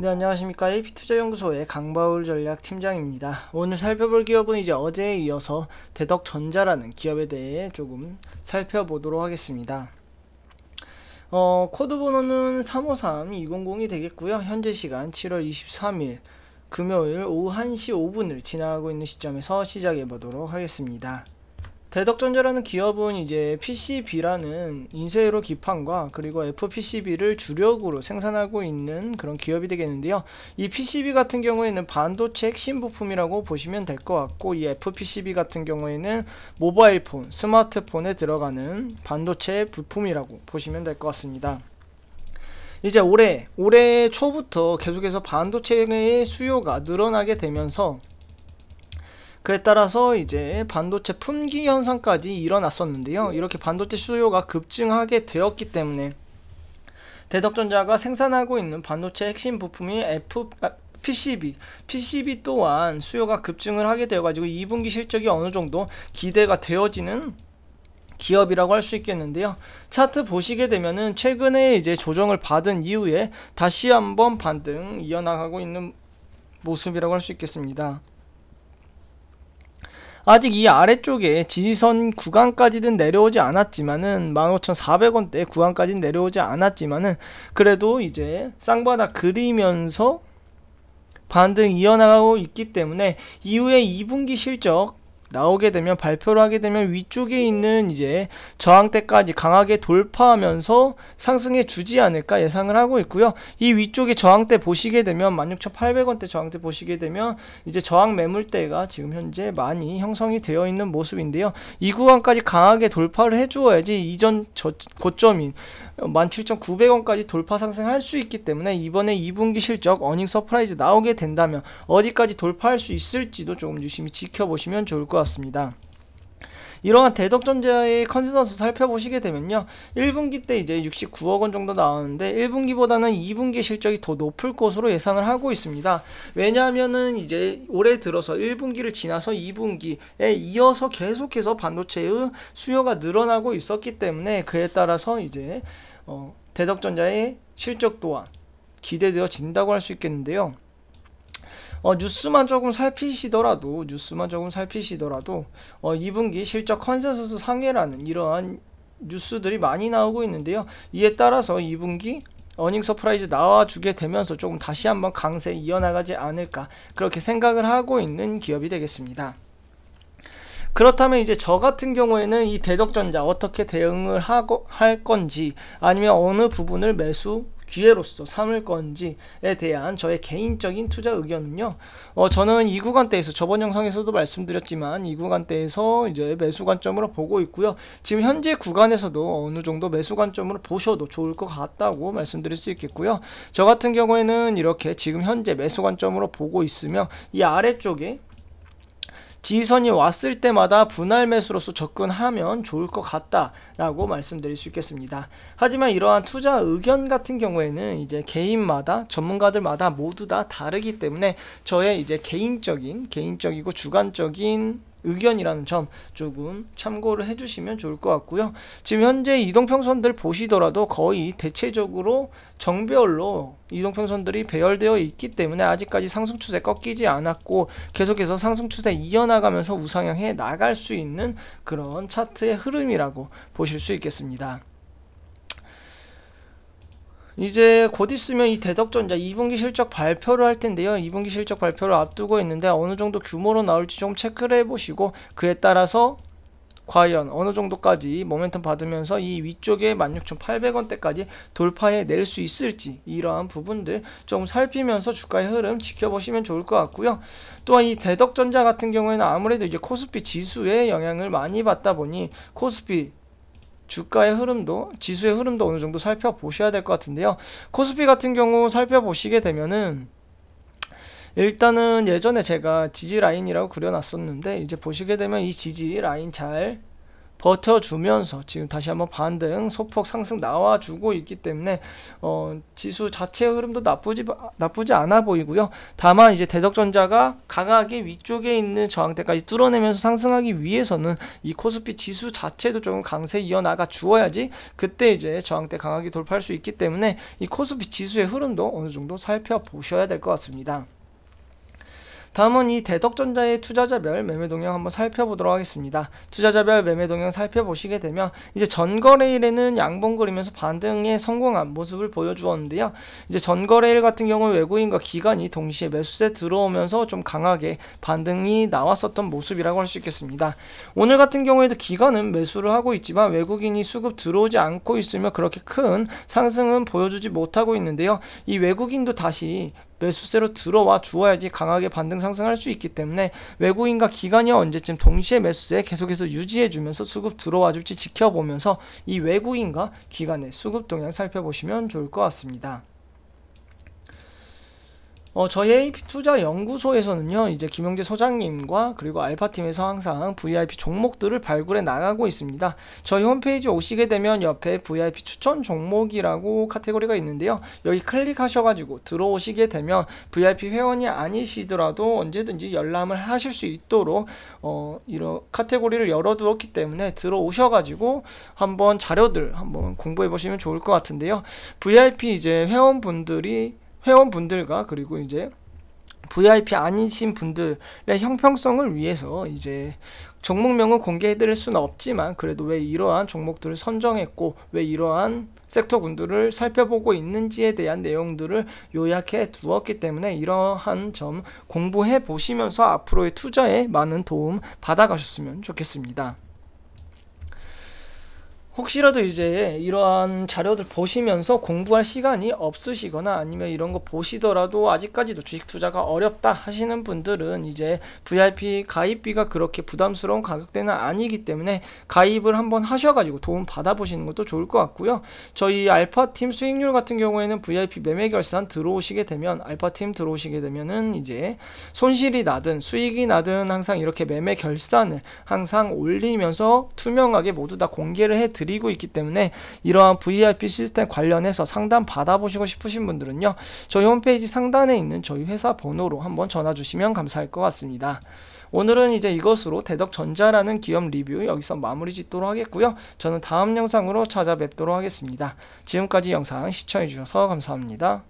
네, 안녕하십니까. AP투자연구소의 강바울 전략팀장입니다. 오늘 살펴볼 기업은 이제 어제에 이어서 대덕전자라는 기업에 대해 조금 살펴보도록 하겠습니다. 어, 코드 번호는 353-200이 되겠고요. 현재 시간 7월 23일 금요일 오후 1시 5분을 지나가고 있는 시점에서 시작해 보도록 하겠습니다. 대덕전자라는 기업은 이제 PCB라는 인쇄로 기판과 그리고 FPCB를 주력으로 생산하고 있는 그런 기업이 되겠는데요. 이 PCB 같은 경우에는 반도체 핵심 부품이라고 보시면 될 것 같고 이 FPCB 같은 경우에는 모바일 폰, 스마트폰에 들어가는 반도체 부품이라고 보시면 될 것 같습니다. 이제 올해 올해 초부터 계속해서 반도체의 수요가 늘어나게 되면서 그에 따라서 이제 반도체 품귀 현상까지 일어났었는데요. 이렇게 반도체 수요가 급증하게 되었기 때문에 대덕전자가 생산하고 있는 반도체 핵심 부품이 F, 아, PCB, PCB 또한 수요가 급증을 하게 되어가지고 2분기 실적이 어느 정도 기대가 되어지는 기업이라고 할 수 있겠는데요. 차트 보시게 되면은 최근에 이제 조정을 받은 이후에 다시 한번 반등 이어나가고 있는 모습이라고 할 수 있겠습니다. 아직 이 아래쪽에 지지선 구간까지는 내려오지 않았지만은 15,400원대 구간까지는 내려오지 않았지만은 그래도 이제 쌍바닥 그리면서 반등 이어나가고 있기 때문에 이후에 2분기 실적 나오게 되면 발표를 하게 되면 위쪽에 있는 이제 저항대까지 강하게 돌파하면서 상승해 주지 않을까 예상을 하고 있고요. 이 위쪽에 저항대 보시게 되면 16,800원대 저항대 보시게 되면 이제 저항 매물대가 지금 현재 많이 형성이 되어 있는 모습인데요. 이 구간까지 강하게 돌파를 해 주어야지 이전 저, 고점인 17,900원까지 돌파 상승할 수 있기 때문에 이번에 2분기 실적 어닝 서프라이즈 나오게 된다면 어디까지 돌파할 수 있을지도 조금 유심히 지켜보시면 좋을 것 같습니다. 가습니다 이러한 대덕전자의 컨센서스 살펴보시게 되면요 1분기 때 이제 69억원 정도 나오는데 1분기보다는 2분기 실적이 더 높을 것으로 예상을 하고 있습니다 왜냐하면은 이제 올해 들어서 1분기를 지나서 2분기에 이어서 계속해서 반도체의 수요가 늘어나고 있었기 때문에 그에 따라서 이제 어, 대덕전자의 실적 또한 기대되어진다고 할 수 있겠는데요 어, 뉴스만 조금 살피시더라도 뉴스만 조금 살피시더라도 어, 2분기 실적 컨센서스 상회라는 이러한 뉴스들이 많이 나오고 있는데요. 이에 따라서 2분기 어닝 서프라이즈 나와주게 되면서 조금 다시 한번 강세 이어나가지 않을까 그렇게 생각을 하고 있는 기업이 되겠습니다. 그렇다면 이제 저 같은 경우에는 이 대덕전자 어떻게 대응을 하고 할 건지 아니면 어느 부분을 매수 기회로서 삼을 건지에 대한 저의 개인적인 투자 의견은요. 어, 저는 이 구간대에서 저번 영상에서도 말씀드렸지만 이 구간대에서 이제 매수 관점으로 보고 있고요. 지금 현재 구간에서도 어느 정도 매수 관점으로 보셔도 좋을 것 같다고 말씀드릴 수 있겠고요. 저 같은 경우에는 이렇게 지금 현재 매수 관점으로 보고 있으며 이 아래쪽에 지선이 왔을 때마다 분할 매수로서 접근하면 좋을 것 같다라고 말씀드릴 수 있겠습니다. 하지만 이러한 투자 의견 같은 경우에는 이제 개인마다 전문가들마다 모두 다 다르기 때문에 저의 이제 개인적인 개인적이고 주관적인 의견이라는 점 조금 참고를 해주시면 좋을 것 같고요. 지금 현재 이동평선들 보시더라도 거의 대체적으로 정별로 이동평선들이 배열되어 있기 때문에 아직까지 상승 추세 꺾이지 않았고 계속해서 상승 추세 이어나가면서 우상향해 나갈 수 있는 그런 차트의 흐름이라고 보실 수 있겠습니다. 이제 곧 있으면 이 대덕전자 2분기 실적 발표를 할 텐데요. 2분기 실적 발표를 앞두고 있는데 어느 정도 규모로 나올지 좀 체크를 해보시고 그에 따라서 과연 어느 정도까지 모멘텀 받으면서 이 위쪽에 16,800원대까지 돌파해 낼 수 있을지 이러한 부분들 좀 살피면서 주가의 흐름 지켜보시면 좋을 것 같고요. 또한 이 대덕전자 같은 경우에는 아무래도 이제 코스피 지수의 영향을 많이 받다 보니 코스피 주가의 흐름도 지수의 흐름도 어느 정도 살펴보셔야 될 것 같은데요. 코스피 같은 경우 살펴보시게 되면은 일단은 예전에 제가 지지 라인이라고 그려놨었는데 이제 보시게 되면 이 지지 라인 잘 버텨주면서 지금 다시 한번 반등 소폭 상승 나와주고 있기 때문에 어, 지수 자체 흐름도 나쁘지 나쁘지 않아 보이고요. 다만 이제 대적전자가 강하게 위쪽에 있는 저항대까지 뚫어내면서 상승하기 위해서는 이 코스피 지수 자체도 조금 강세 이어나가 주어야지 그때 이제 저항대 강하게 돌파할 수 있기 때문에 이 코스피 지수의 흐름도 어느 정도 살펴보셔야 될 것 같습니다. 다음은 이 대덕전자의 투자자별 매매 동향 한번 살펴보도록 하겠습니다. 투자자별 매매 동향 살펴보시게 되면 이제 전거래일에는 양봉 그리면서 반등에 성공한 모습을 보여주었는데요. 이제 전거래일 같은 경우 는 외국인과 기관이 동시에 매수세 들어오면서 좀 강하게 반등이 나왔었던 모습이라고 할 수 있겠습니다. 오늘 같은 경우에도 기관은 매수를 하고 있지만 외국인이 수급 들어오지 않고 있으며 그렇게 큰 상승은 보여주지 못하고 있는데요. 이 외국인도 다시 매수세로 들어와 주어야지 강하게 반등 상승할 수 있기 때문에 외국인과 기관이 언제쯤 동시에 매수세 계속해서 유지해주면서 수급 들어와 줄지 지켜보면서 이 외국인과 기관의 수급 동향 살펴보시면 좋을 것 같습니다. 어, 저희 AP 투자 연구소에서는요, 이제 김영재 소장님과 그리고 알파팀에서 항상 VIP 종목들을 발굴해 나가고 있습니다. 저희 홈페이지 오시게 되면 옆에 VIP 추천 종목이라고 카테고리가 있는데요. 여기 클릭하셔가지고 들어오시게 되면 VIP 회원이 아니시더라도 언제든지 열람을 하실 수 있도록, 어, 이런 카테고리를 열어두었기 때문에 들어오셔가지고 한번 자료들 한번 공부해 보시면 좋을 것 같은데요. VIP 이제 회원분들이 회원분들과 그리고 이제 VIP 아니신 분들의 형평성을 위해서 이제 종목명은 공개해드릴 수는 없지만 그래도 왜 이러한 종목들을 선정했고 왜 이러한 섹터군들을 살펴보고 있는지에 대한 내용들을 요약해 두었기 때문에 이러한 점 공부해 보시면서 앞으로의 투자에 많은 도움 받아가셨으면 좋겠습니다. 혹시라도 이제 이러한 자료들 보시면서 공부할 시간이 없으시거나 아니면 이런 거 보시더라도 아직까지도 주식 투자가 어렵다 하시는 분들은 이제 VIP 가입비가 그렇게 부담스러운 가격대는 아니기 때문에 가입을 한번 하셔가지고 도움 받아보시는 것도 좋을 것 같고요. 저희 알파팀 수익률 같은 경우에는 VIP 매매 결산 들어오시게 되면 알파팀 들어오시게 되면은 이제 손실이 나든 수익이 나든 항상 이렇게 매매 결산을 항상 올리면서 투명하게 모두 다 공개를 해 드리고 있기 때문에 이러한 VIP 시스템 관련해서 상담 받아보시고 싶으신 분들은요. 저희 홈페이지 상단에 있는 저희 회사 번호로 한번 전화 주시면 감사할 것 같습니다. 오늘은 이제 이것으로 대덕전자라는 기업 리뷰 여기서 마무리 짓도록 하겠고요. 저는 다음 영상으로 찾아뵙도록 하겠습니다. 지금까지 영상 시청해주셔서 감사합니다.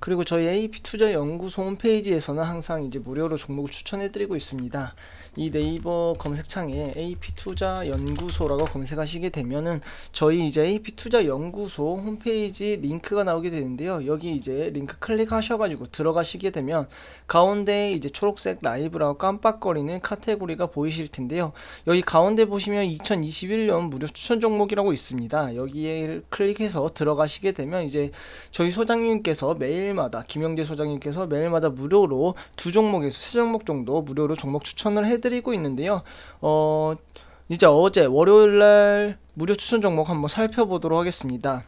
그리고 저희 AP투자연구소 홈페이지에서는 항상 이제 무료로 종목을 추천해드리고 있습니다. 이 네이버 검색창에 AP투자연구소라고 검색하시게 되면은 저희 이제 AP투자연구소 홈페이지 링크가 나오게 되는데요. 여기 이제 링크 클릭하셔가지고 들어가시게 되면 가운데 이제 초록색 라이브라고 깜빡거리는 카테고리가 보이실 텐데요. 여기 가운데 보시면 2021년 무료 추천 종목이라고 있습니다. 여기에 클릭해서 들어가시게 되면 이제 저희 소장님께서 매일 매일마다 김영재 소장님께서 매일마다 무료로 두 종목에서 세 종목 정도 무료로 종목 추천을 해드리고 있는데요. 어, 이제 어제 월요일날 무료 추천 종목 한번 살펴보도록 하겠습니다.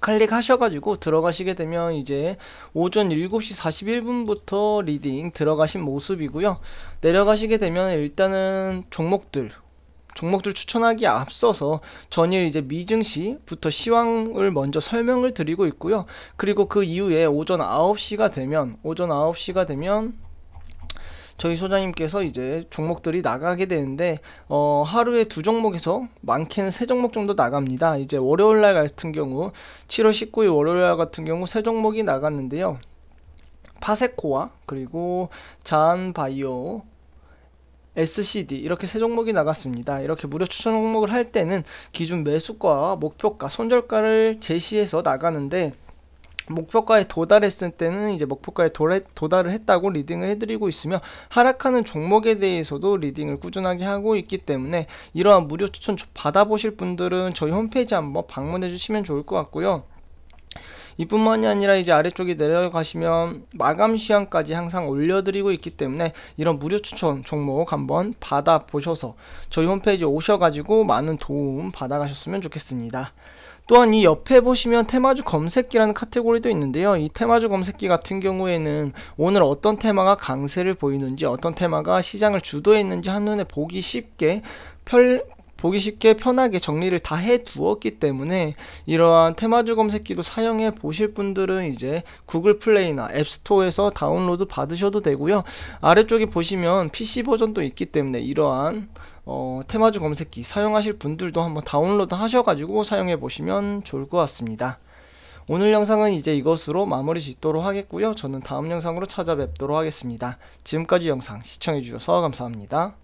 클릭하셔가지고 들어가시게 되면 이제 오전 7시 41분부터 리딩 들어가신 모습이고요. 내려가시게 되면 일단은 종목들 종목들 추천하기 앞서서 전일 이제 미증시부터 시황을 먼저 설명을 드리고 있고요. 그리고 그 이후에 오전 9시가 되면 오전 9시가 되면 저희 소장님께서 이제 종목들이 나가게 되는데 어, 하루에 두 종목에서 많게는 세 종목 정도 나갑니다. 이제 월요일 날 같은 경우 7월 19일 월요일 날 같은 경우 세 종목이 나갔는데요. 파세코와 그리고 잔바이오 SCD 이렇게 세 종목이 나갔습니다. 이렇게 무료 추천 종목을 할 때는 기준 매수가, 목표가, 손절가를 제시해서 나가는데 목표가에 도달했을 때는 이제 목표가에 도래, 도달을 했다고 리딩을 해드리고 있으며 하락하는 종목에 대해서도 리딩을 꾸준하게 하고 있기 때문에 이러한 무료 추천 받아보실 분들은 저희 홈페이지 한번 방문해 주시면 좋을 것 같고요. 이뿐만이 아니라 이제 아래쪽에 내려가시면 마감 시향까지 항상 올려드리고 있기 때문에 이런 무료 추천 종목 한번 받아보셔서 저희 홈페이지 오셔가지고 많은 도움 받아가셨으면 좋겠습니다. 또한 이 옆에 보시면 테마주 검색기라는 카테고리도 있는데요. 이 테마주 검색기 같은 경우에는 오늘 어떤 테마가 강세를 보이는지 어떤 테마가 시장을 주도했는지 한눈에 보기 쉽게 펼, 보기 쉽게 편하게 정리를 다 해두었기 때문에 이러한 테마주 검색기도 사용해 보실 분들은 이제 구글 플레이나 앱스토어에서 다운로드 받으셔도 되고요 아래쪽에 보시면 PC 버전도 있기 때문에 이러한 어, 테마주 검색기 사용하실 분들도 한번 다운로드 하셔가지고 사용해 보시면 좋을 것 같습니다 오늘 영상은 이제 이것으로 마무리 짓도록 하겠고요 저는 다음 영상으로 찾아뵙도록 하겠습니다 지금까지 영상 시청해주셔서 감사합니다